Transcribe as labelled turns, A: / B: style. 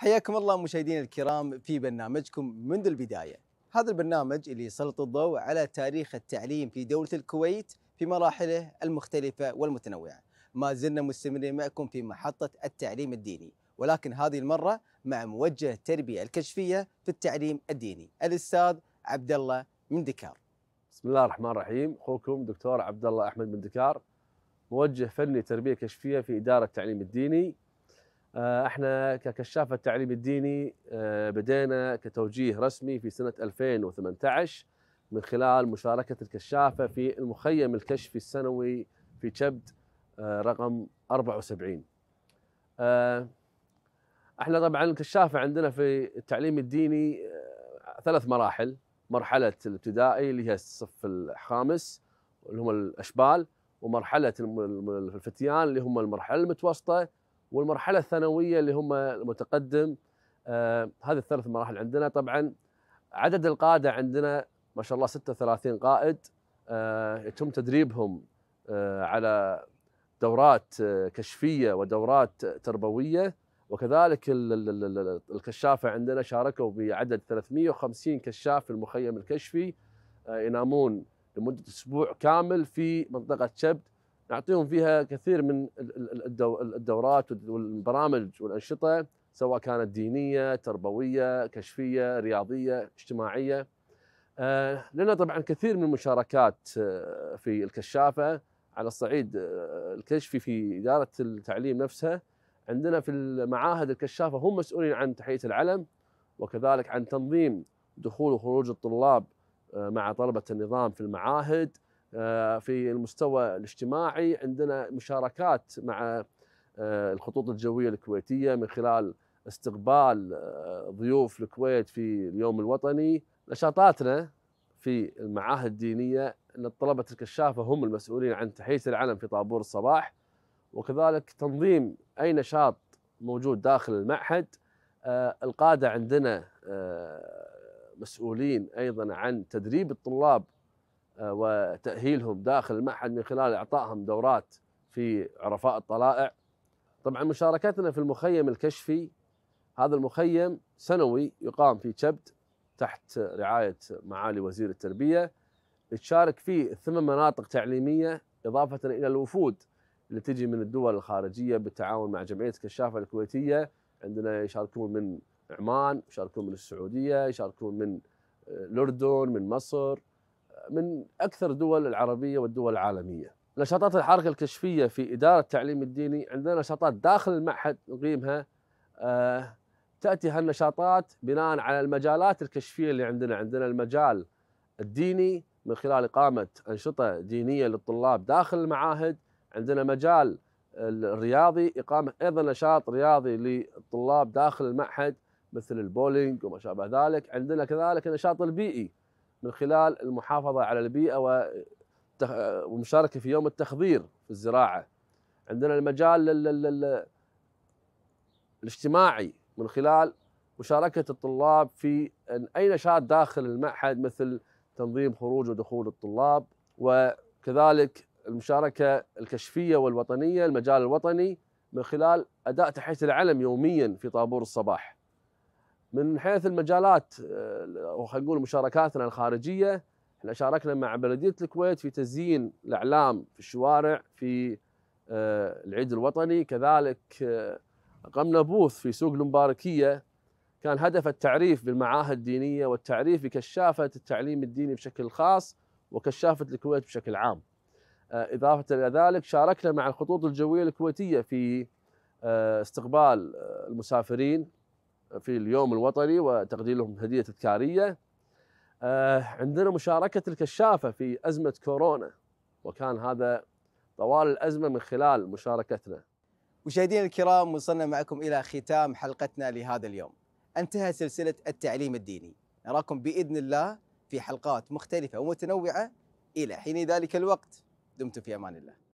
A: حياكم الله مشاهدينا الكرام في برنامجكم منذ البدايه. هذا البرنامج اللي يسلط الضوء على تاريخ التعليم في دوله الكويت في مراحله المختلفه والمتنوعه. ما زلنا مستمرين معكم في محطه التعليم الديني، ولكن هذه المره مع موجه التربيه
B: الكشفيه في التعليم الديني، الاستاذ عبد الله من دكار. بسم الله الرحمن الرحيم، اخوكم دكتور عبد الله احمد من دكار موجه فني تربيه كشفيه في اداره التعليم الديني آه، احنا ككشافه التعليم الديني آه، بدينا كتوجيه رسمي في سنه 2018 من خلال مشاركه الكشافه في المخيم الكشفي السنوي في تشبد آه، رقم 74 احنا طبعا الكشافه عندنا في التعليم الديني ثلاث مراحل مرحله الابتدائي اللي هي الصف الخامس اللي هم الاشبال ومرحله الفتيان اللي هم المرحله المتوسطه والمرحله الثانويه اللي هم المتقدم آه هذه الثلاث مراحل عندنا طبعا عدد القاده عندنا ما شاء الله 36 قائد آه يتم تدريبهم آه على دورات آه، كشفيه ودورات تربويه وكذلك الكشافه عندنا شاركوا بعدد 350 كشاف في المخيم الكشفي آه، ينامون لمده اسبوع كامل في منطقه شبت نعطيهم فيها كثير من الدورات والبرامج والانشطه سواء كانت دينيه، تربويه، كشفيه، رياضيه، اجتماعيه. آه، لنا طبعا كثير من المشاركات آه، في الكشافه على الصعيد آه، الكشفي في اداره التعليم نفسها عندنا في المعاهد الكشافه هم مسؤولين عن تحيه العلم وكذلك عن تنظيم دخول وخروج الطلاب مع طلبه النظام في المعاهد آه، في المستوى الاجتماعي عندنا مشاركات مع آه، الخطوط الجوية الكويتية من خلال استقبال آه، ضيوف الكويت في اليوم الوطني نشاطاتنا في المعاهد الدينية أن الطلبة الكشافة هم المسؤولين عن تحية العلم في طابور الصباح وكذلك تنظيم أي نشاط موجود داخل المعهد القادة عندنا مسؤولين أيضا عن تدريب الطلاب وتأهيلهم داخل المعهد من خلال إعطائهم دورات في عرفاء الطلائع طبعا مشاركتنا في المخيم الكشفي هذا المخيم سنوي يقام في تشبت تحت رعاية معالي وزير التربية تشارك فيه ثمان مناطق تعليمية إضافة إلى الوفود اللي تجي من الدول الخارجية بالتعاون مع جمعية الكشافة الكويتية عندنا يشاركون من عمان يشاركون من السعودية يشاركون من الأردن من مصر من اكثر الدول العربيه والدول العالميه. نشاطات الحركه الكشفيه في اداره التعليم الديني عندنا نشاطات داخل المعهد نقيمها آه تاتي هالنشاطات بناء على المجالات الكشفيه اللي عندنا، عندنا المجال الديني من خلال اقامه انشطه دينيه للطلاب داخل المعاهد، عندنا مجال الرياضي اقامه ايضا نشاط رياضي للطلاب داخل المعهد مثل البولينج وما شابه ذلك، عندنا كذلك النشاط البيئي من خلال المحافظة على البيئة والمشاركة في يوم التخضير في الزراعة عندنا المجال الاجتماعي من خلال مشاركة الطلاب في أي نشاط داخل المعهد مثل تنظيم خروج ودخول الطلاب وكذلك المشاركة الكشفية والوطنية المجال الوطني من خلال أداء تحية العلم يوميا في طابور الصباح من حيث المجالات آه، او خلينا نقول مشاركاتنا الخارجيه احنا شاركنا مع بلديه الكويت في تزيين الاعلام في الشوارع في آه، العيد الوطني كذلك آه، اقمنا بوث في سوق المباركيه كان هدف التعريف بالمعاهد الدينيه والتعريف بكشافه التعليم الديني بشكل خاص وكشافه الكويت بشكل عام. اضافه الى ذلك شاركنا مع الخطوط الجويه الكويتيه في استقبال المسافرين في اليوم الوطني وتقديم لهم هديه تذكاريه. آه، عندنا مشاركه الكشافه في ازمه كورونا وكان هذا طوال الازمه من خلال مشاركتنا.
A: مشاهدينا الكرام وصلنا معكم الى ختام حلقتنا لهذا اليوم. انتهى سلسله التعليم الديني. نراكم باذن الله في حلقات مختلفه ومتنوعه الى حين ذلك الوقت دمتم في امان الله.